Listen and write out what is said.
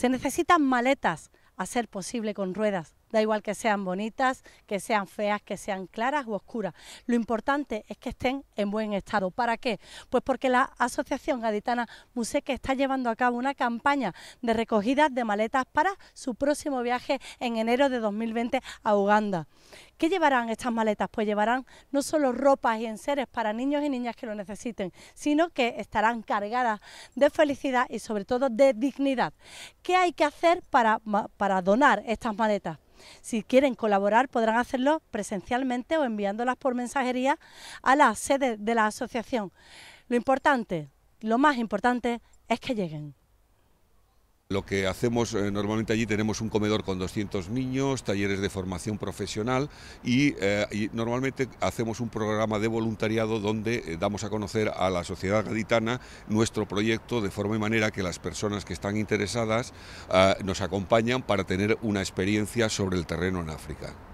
Se necesitan maletas a ser posible con ruedas Da igual que sean bonitas, que sean feas, que sean claras u oscuras. Lo importante es que estén en buen estado. ¿Para qué? Pues porque la Asociación Gaditana Museque está llevando a cabo una campaña de recogida de maletas para su próximo viaje en enero de 2020 a Uganda. ¿Qué llevarán estas maletas? Pues llevarán no solo ropas y enseres para niños y niñas que lo necesiten, sino que estarán cargadas de felicidad y sobre todo de dignidad. ¿Qué hay que hacer para, para donar estas maletas? Si quieren colaborar podrán hacerlo presencialmente o enviándolas por mensajería a la sede de la asociación. Lo importante, lo más importante es que lleguen. Lo que hacemos eh, normalmente allí tenemos un comedor con 200 niños, talleres de formación profesional eh, y, normalmente hacemos un programa de voluntariado donde eh, damos a conocer a la sociedad gaditana nuestro proyecto de forma y manera que las personas que están interesadas ah, nos acompañan para tener una experiencia sobre el terreno en África.